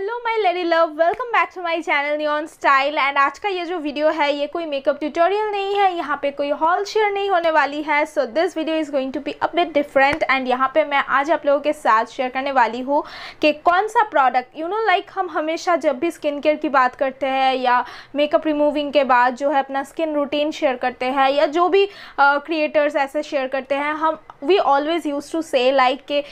Hello my lady love welcome back to my channel neon style and आज का ये जो वीडियो है ये कोई मेकअप ट्यूटोरियल नहीं है यहाँ पे कोई हॉल शेयर नहीं होने वाली है so this video is going to be bit different and यहाँ पे मैं आज आप लोगों के साथ शेयर करने वाली हूँ कि कौन सा प्रोडक्ट यू नो लाइक हम हमेशा जब भी स्किन केयर की बात करते हैं या मेकअप रिमूविंग के बाद जो है अपना स्किन रूटीन शेयर करते हैं या जो भी क्रिएटर्स uh, ऐसे शेयर करते हैं हम we always use to say like के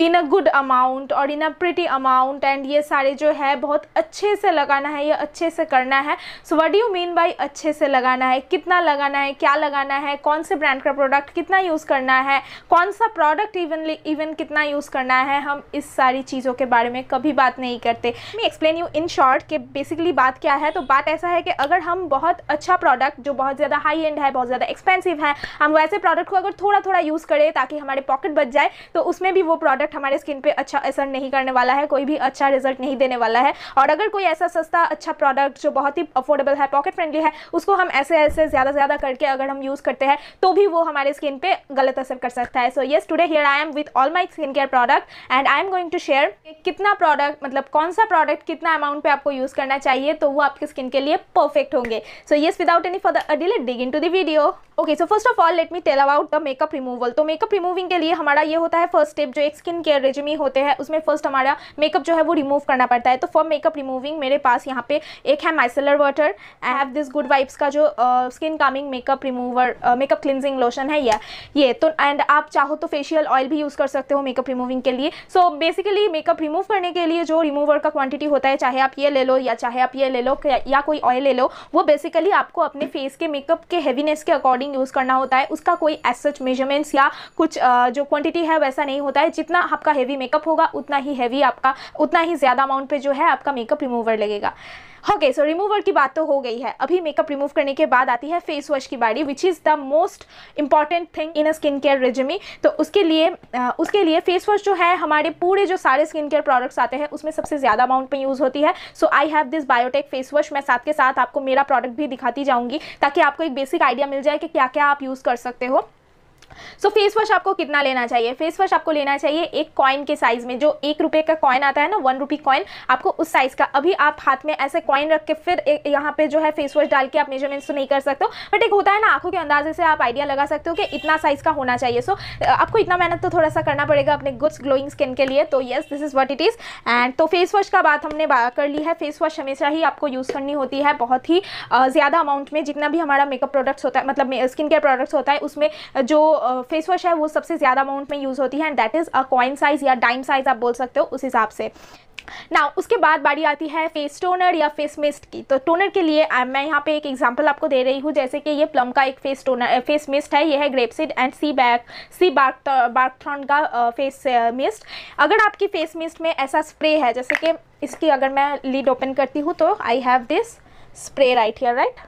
इन अ गुड अमाउंट और in a pretty amount and ये सारे जो है बहुत अच्छे से लगाना है ये अच्छे से करना है so what you mean by अच्छे से लगाना है कितना लगाना है क्या लगाना है कौन से ब्रांड का प्रोडक्ट कितना यूज़ करना है कौन सा प्रोडक्ट इवन इवन कितना यूज़ करना है हम इस सारी चीज़ों के बारे में कभी बात नहीं करते मैं एक्सप्लेन यू इन शॉर्ट कि बेसिकली बात क्या है तो बात ऐसा है कि अगर हम बहुत अच्छा प्रोडक्ट जो बहुत ज़्यादा हाई एंड है बहुत ज़्यादा एक्सपेंसिव है हम वैसे प्रोडक्ट को अगर थोड़ा थोड़ा यूज़ करें ताकि हमारे पॉकेट बच जाए तो उसमें भी वो प्रोडक्ट प्रोडक्ट हमारे स्किन पे अच्छा असर नहीं करने वाला है कोई भी अच्छा रिजल्ट नहीं देने वाला है और अगर कोई ऐसा सस्ता अच्छा प्रोडक्ट जो बहुत ही अफोर्डेबल है पॉकेट फ्रेंडली है उसको हम ऐसे ऐसे ज़्यादा ज़्यादा करके अगर हम यूज़ करते हैं तो भी वो हमारे स्किन पे गलत असर कर सकता है so yes today here I am with all my skin care product and I am going to share कितना प्रोडक्ट मतलब कौन सा प्रोडक्ट कितना अमाउंट पे आपको यूज़ करना चाहिए तो वो आपके स्किन के लिए परफेक्ट होंगे so yes without any further delay dig into the video okay so first of all let me tell about the makeup removal तो मेकअप रिमूविंग के लिए हमारा ये होता है फर्स्ट स्टेप जो एक स्किन स्किन केयर रेजिमे होते हैं उसमें फर्स्ट हमारा मेकअप जो है वो रिमूव करना पड़ता है तो फॉर मेकअप रिमूविंग मेरे पास यहाँ पे एक है micellar water I have this good vibes का जो skin calming makeup remover makeup cleansing lotion है या ये तो एंड आप चाहो तो फेशियल ऑयल भी यूज़ कर सकते हो मेकअप रिमूविंग के लिए सो बेसिकली मेकअप रिमूव करने के लिए जो रिमूवर का क्वान्टिटी होता है चाहे आप ये ले लो या चाहे आप ये ले लो या कोई ऑयल ले लो वो बेसिकली आपको अपने फेस के मेकअप के हैवीनेस के अकॉर्डिंग यूज़ करना होता है उसका कोई एस सच मेजरमेंट्स या कुछ जो क्वांटिटी है वैसा नहीं होता है जितना आपका हैवी मेकअप होगा उतना ही हैवी आपका उतना ही ज़्यादा अमाउंट पे जो है आपका मेकअप रिमूवर लगेगा ओके सो रिमूवर की बात तो हो गई है अभी मेकअप रिमूव करने के बाद आती है फेस वॉश की बारी which is the most important thing in a skin care regime तो उसके लिए आ, उसके लिए फेस वॉश जो है हमारे पूरे जो सारे स्किन केयर प्रोडक्ट्स आते हैं उसमें सबसे ज़्यादा अमाउंट में यूज़ होती है so I have this Biotique face wash मैं साथ के साथ आपको मेरा प्रोडक्ट भी दिखाती जाऊँगी ताकि आपको एक बेसिक आइडिया मिल जाए कि क्या क्या आप यूज़ कर सकते हो सो फेस वॉश आपको कितना लेना चाहिए फेस वॉश आपको लेना चाहिए एक कॉइन के साइज में जो एक रुपये का कॉइन आता है ना वन रुपी कॉइन आपको उस साइज का अभी आप हाथ में ऐसे कॉइन रख के फिर यहाँ पे जो है फेस वॉश डाल के आप मेजरमेंट्स तो नहीं कर सकते हो बट एक होता है ना आंखों के अंदाजे से आप आइडिया लगा सकते हो कि इतना साइज का होना चाहिए सो so, आपको इतना मेहनत तो थोड़ा सा करना पड़ेगा अपने गुड्स ग्लोइंग स्किन के लिए तो yes this is what it is and तो फेस वॉश का बात हमने कर ली है फेस वॉश हमेशा ही आपको यूज़ करनी होती है बहुत ही ज़्यादा अमाउंट में जितना भी हमारा मेकअप प्रोडक्ट्स होता है मतलब स्किन केयर प्रोडक्ट्स होता है उसमें जो फेस वॉश है वो सबसे ज़्यादा अमाउंट में यूज़ होती है and that is a coin size या डाइम साइज़ आप बोल सकते हो उस हिसाब से ना उसके बाद बारी आती है फेस टोनर या फेस मिस्ट की तो टोनर के लिए आ, मैं यहाँ पे एक एग्जांपल आपको दे रही हूँ जैसे कि ये प्लम का एक फेस टोनर फेस मिस्ट है ये है grapeseed and sea buck sea bark buckthorn का आ, फेस मिस्ट अगर आपकी फेस मिस्ट में ऐसा स्प्रे है जैसे कि इसकी अगर मैं लीड ओपन करती हूँ तो I have this spray right या राइट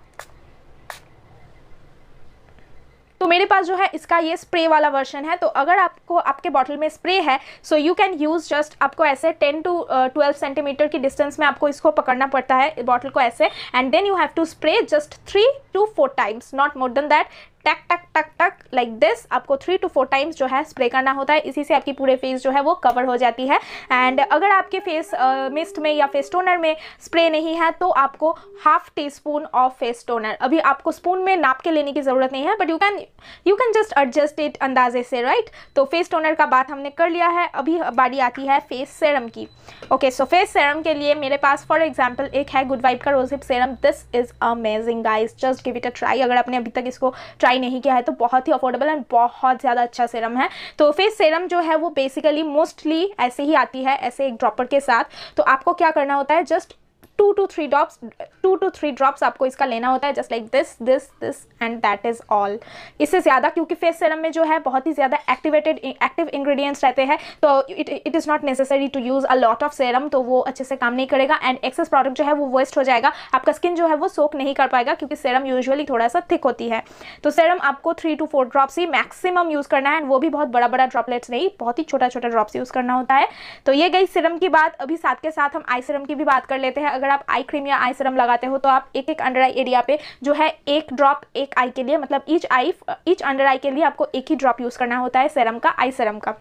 तो मेरे पास जो है इसका ये स्प्रे वाला वर्जन है तो अगर आपको आपके बॉटल में स्प्रे है so you can use just आपको ऐसे टेन टू ट्वेल्व सेंटीमीटर की डिस्टेंस में आपको इसको पकड़ना पड़ता है बॉटल को ऐसे and then you have to spray just three to four times not more than that टक टक टक टक लाइक दिस आपको थ्री टू फोर टाइम्स जो है स्प्रे करना होता है इसी से आपकी पूरे फेस जो है वो कवर हो जाती है एंड अगर आपके फेस मिस्ट में या फेस टोनर में स्प्रे नहीं है तो आपको half teaspoon of face toner अभी आपको स्पून में नाप के लेने की ज़रूरत नहीं है but you can you can just adjust it अंदाजे से राइट right? तो फेस टोनर का बात हमने कर लिया है अभी बारी आती है फेस सेरम की ओके सो फेस सेरम के लिए मेरे पास फॉर एग्जाम्पल एक है गुड वाइप का rosehip serum this is amazing guys just give it a try अगर आपने अभी तक इसको ट्राई बाई नहीं किया है तो बहुत ही अफोर्डेबल एंड बहुत ज़्यादा अच्छा सीरम है तो फेस सीरम जो है वो बेसिकली मोस्टली ऐसे ही आती है ऐसे एक ड्रॉपर के साथ तो आपको क्या करना होता है just two to three drops two to three drops आपको इसका लेना होता है just like this this this and that is all इससे ज़्यादा क्योंकि फेस सीरम में जो है बहुत ही ज़्यादा एक्टिवेटेड एक्टिव इंग्रेडिएंट्स रहते हैं तो it it is not necessary to use a lot of serum तो वो अच्छे से काम नहीं करेगा एंड एक्सेस प्रोडक्ट जो है वो वेस्ट हो जाएगा आपका स्किन जो है वो सोक नहीं कर पाएगा क्योंकि सीरम यूजअली थोड़ा सा थिक होती है तो सीरम आपको थ्री टू फोर ड्रॉप्स ही मैक्सिमम यूज़ करना है एंड वो भी बहुत बड़ा बड़ा ड्रॉपलेट्स नहीं बहुत ही छोटा छोटा ड्रॉप्स यूज़ करना होता है तो ये गई सीरम की बात अभी साथ के साथ हम आई सीरम की भी बात कर लेते हैं अगर अगर आप आई क्रीम या आई सरम लगाते हो तो आप एक एक अंडर आई एरिया पे जो है एक ड्रॉप एक आई के लिए मतलब each eye each under eye के लिए आपको एक ही ड्रॉप यूज़ करना होता है सेरम का आई सेरम का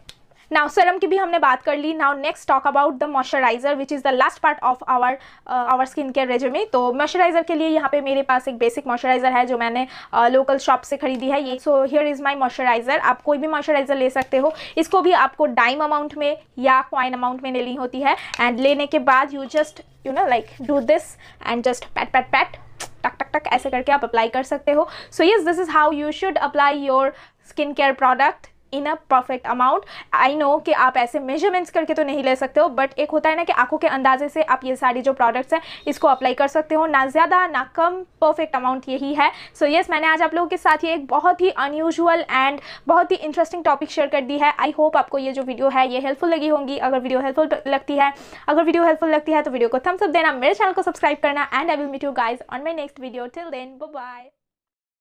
नाउ सरम की भी हमने बात कर ली now next talk about the moisturizer which is the last part of our our skin care regime तो मॉइस्चराइजर के लिए यहाँ पे मेरे पास एक बेसिक मॉइस्चराइजर है जो मैंने लोकल uh, शॉप से खरीदी है ये so here is my moisturizer आप कोई भी मॉइस्चराइजर ले सकते हो इसको भी आपको डाइम अमाउंट में या क्वाइन अमाउंट में लेनी होती है एंड लेने के बाद you just you know like do this and just pat pat pat tuck टक टक ऐसे करके आप अप्लाई कर सकते हो so yes this is how you should apply your skin care product in a perfect amount I know कि आप ऐसे मेजरमेंट्स करके तो नहीं ले सकते हो बट एक होता है ना कि आंखों के अंदाजे से आप ये सारी जो प्रोडक्ट्स हैं इसको अप्लाई कर सकते हो ना ज़्यादा ना कम परफेक्ट अमाउंट यही है सो so, येस yes, मैंने आज आप लोगों के साथ ये एक बहुत ही अनयूजल एंड बहुत ही इंटरेस्टिंग टॉपिक शेयर कर दी है आई होप आपको ये जो वीडियो है ये हेल्पफुल लगी होंगी अगर वीडियो हेल्पफुल लगती है अगर वीडियो हेल्पफुल लगती है तो वीडियो को थम्सअप देना मेरे चैनल को सब्सक्राइब करना and I will meet you guys on my next video till then bye